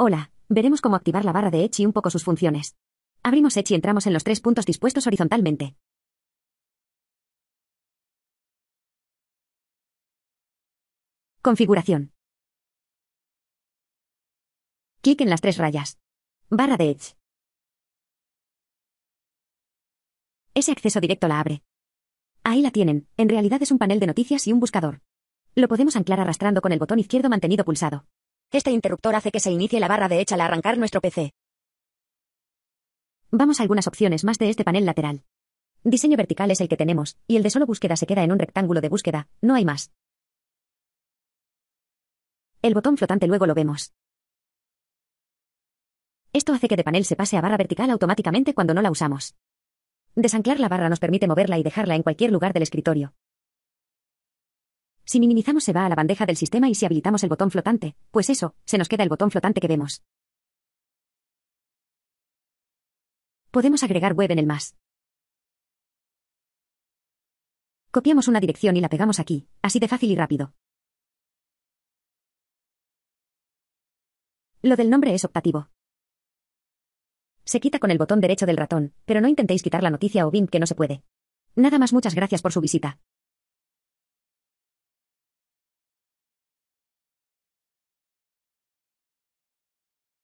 Hola, veremos cómo activar la barra de Edge y un poco sus funciones. Abrimos Edge y entramos en los tres puntos dispuestos horizontalmente. Configuración. Clic en las tres rayas. Barra de Edge. Ese acceso directo la abre. Ahí la tienen, en realidad es un panel de noticias y un buscador. Lo podemos anclar arrastrando con el botón izquierdo mantenido pulsado. Este interruptor hace que se inicie la barra de hecha al arrancar nuestro PC. Vamos a algunas opciones más de este panel lateral. Diseño vertical es el que tenemos, y el de solo búsqueda se queda en un rectángulo de búsqueda, no hay más. El botón flotante luego lo vemos. Esto hace que de panel se pase a barra vertical automáticamente cuando no la usamos. Desanclar la barra nos permite moverla y dejarla en cualquier lugar del escritorio. Si minimizamos se va a la bandeja del sistema y si habilitamos el botón flotante, pues eso, se nos queda el botón flotante que vemos. Podemos agregar web en el más. Copiamos una dirección y la pegamos aquí, así de fácil y rápido. Lo del nombre es optativo. Se quita con el botón derecho del ratón, pero no intentéis quitar la noticia o BIM que no se puede. Nada más, muchas gracias por su visita.